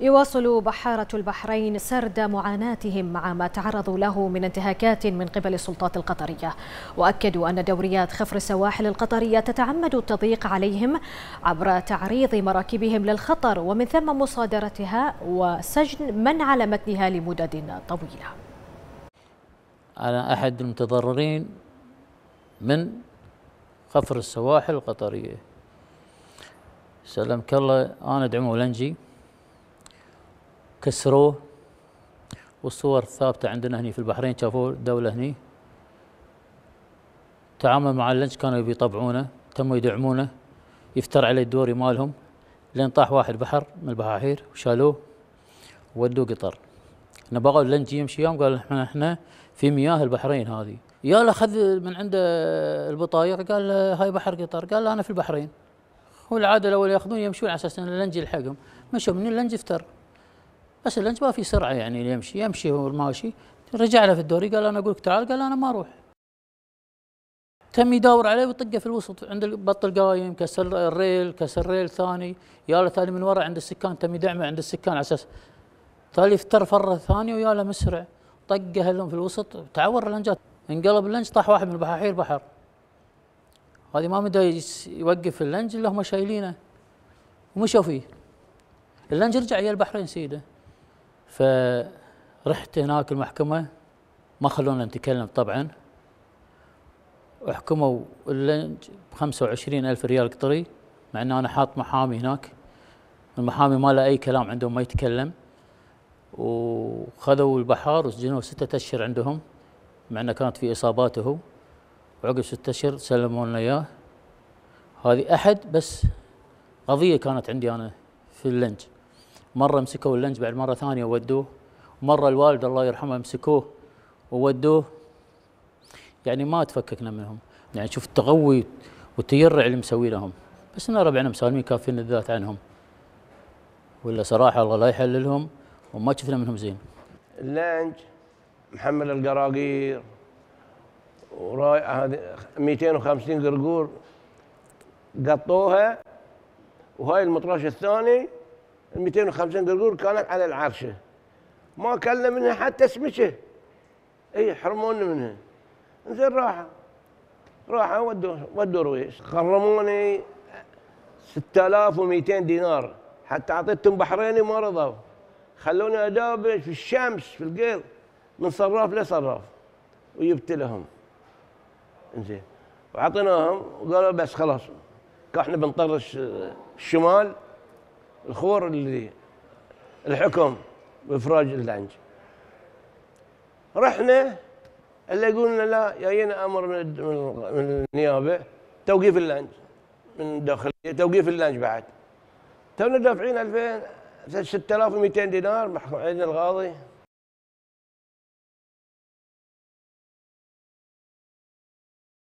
يواصل بحارة البحرين سرد معاناتهم مع ما تعرضوا له من انتهاكات من قبل السلطات القطرية وأكدوا أن دوريات خفر السواحل القطرية تتعمد التضييق عليهم عبر تعريض مراكبهم للخطر ومن ثم مصادرتها وسجن من على متنها لمدد طويلة أنا أحد المتضررين من خفر السواحل القطرية سلمك الله أنا دعم ولنجي كسروه والصور الثابتة عندنا هني في البحرين شافوه دولة هني تعامل مع اللنج كانوا يطبعونه تموا يدعمونه يفتر عليه الدوري مالهم لين طاح واحد بحر من البحاحير وشالوه ودوه قطر بغوا اللنج يمشي يوم قال احنا احنا في مياه البحرين هذه يا له خذ من عنده البطايق قال له هاي بحر قطر قال انا في البحرين والعاده الاول ياخذون يمشون على اساس ان اللنج يلحقهم مشوا من اللنج افتر بس اللنج ما في سرعه يعني اللي يمشي يمشي هو رجع له في الدوري قال انا اقول لك تعال قال انا ما اروح تم يدور عليه ويطقه في الوسط عند بط القايم كسر الريل كسر ريل ثاني يا له ثاني من ورا عند السكان تم يدعمه عند السكان على اساس ثاني افتر فره ثانيه ويا له مسرع طقه لهم في الوسط تعور اللنجات انقلب اللنج طاح واحد من البحاحير بحر هذه ما مدى يوقف اللنج اللي هم شايلينه ومشوا فيه اللنج رجع يا البحرين سيده فرحت هناك المحكمة ما خلونا نتكلم طبعا وحكموا اللنج ب 25 ألف ريال قطري مع أن أنا حاط محامي هناك المحامي ما له أي كلام عندهم ما يتكلم وخذوا البحار وسجنوه ستة أشهر عندهم مع أنه كانت في إصاباته وعقب ستة أشهر سلموا لنا إياه هذه أحد بس قضية كانت عندي أنا في اللنج مره مسكوا اللنج بعد مره ثانيه وودوه مره الوالد الله يرحمه مسكوه وودوه يعني ما تفككنا منهم يعني شوف التغوي والتيرع اللي مسوي لهم بس انا ربعنا مسالمين كافين الذات عنهم ولا صراحه الله لا يحللهم وما شفنا منهم زين اللنج محمل القراقير وراي هذه 250 قرقور قطوها وهاي المطرش الثاني 250 قرقور كانت على العرشه ما كلنا منها حتى سمكه اي حرمونا منها زين راحوا راحوا ودوا ودوا رويش خرموني 6200 دينار حتى اعطيتهم بحريني ما رضوا خلوني ادابش في الشمس في القيل من صراف لصراف وجبت لهم زين وعطيناهم وقالوا بس خلاص احنا بنطرش آه، الشمال الخور اللي الحكم بإفراج اللنج رحنا اللي قلنا لا جاينا أمر من من النيابة توقيف اللنج من داخل توقيف اللنج بعد تونا دافعين 2000 6200 دينار عندنا القاضي